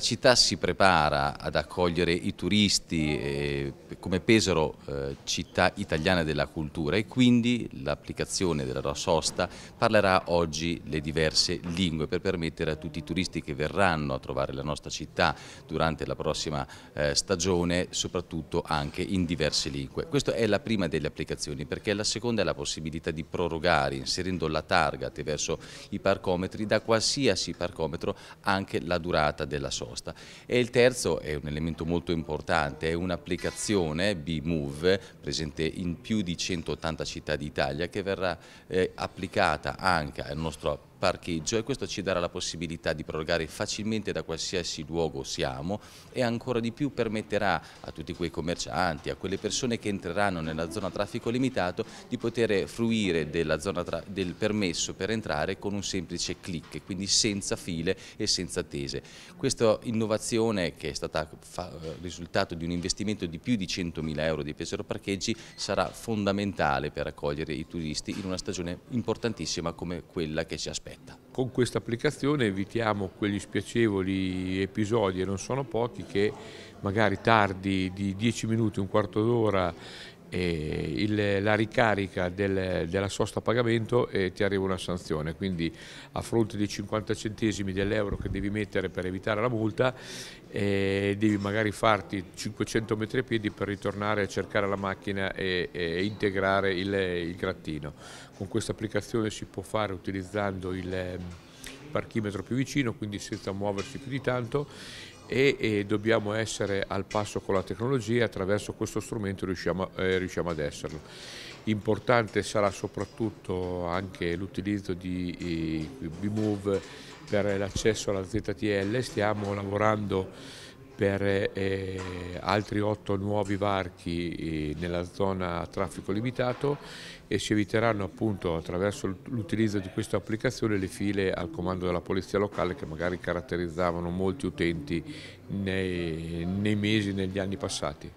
La città si prepara ad accogliere i turisti eh, come Pesaro eh, città italiana della cultura e quindi l'applicazione della sosta parlerà oggi le diverse lingue per permettere a tutti i turisti che verranno a trovare la nostra città durante la prossima eh, stagione soprattutto anche in diverse lingue. Questa è la prima delle applicazioni perché la seconda è la possibilità di prorogare inserendo la targa attraverso i parcometri da qualsiasi parcometro anche la durata della sosta sosta. E il terzo è un elemento molto importante, è un'applicazione B-Move presente in più di 180 città d'Italia che verrà eh, applicata anche al nostro parcheggio e questo ci darà la possibilità di prorogare facilmente da qualsiasi luogo siamo e ancora di più permetterà a tutti quei commercianti, a quelle persone che entreranno nella zona traffico limitato di poter fruire del permesso per entrare con un semplice clic, quindi senza file e senza attese. Questa innovazione che è stata eh, risultato di un investimento di più di 100.000 euro di Pesaro Parcheggi sarà fondamentale per accogliere i turisti in una stagione importantissima come quella che ci aspetta aspetta. Con questa applicazione evitiamo quegli spiacevoli episodi, e non sono pochi, che magari tardi di 10 minuti, un quarto d'ora eh, il, la ricarica del, della sosta a pagamento e ti arriva una sanzione, quindi a fronte di 50 centesimi dell'euro che devi mettere per evitare la multa eh, devi magari farti 500 metri a piedi per ritornare a cercare la macchina e, e integrare il, il grattino. Con questa applicazione si può fare utilizzando il ehm, parchimetro più vicino, quindi senza muoversi più di tanto e, e, dobbiamo essere al passo con la tecnologia e attraverso questo strumento riusciamo, eh, riusciamo ad esserlo. Importante sarà soprattutto anche l'utilizzo di b per l'accesso alla ZTL, stiamo lavorando per eh, altri otto nuovi varchi eh, nella zona a traffico limitato e si eviteranno appunto attraverso l'utilizzo di questa applicazione le file al comando della polizia locale che magari caratterizzavano molti utenti nei, nei mesi, negli anni passati.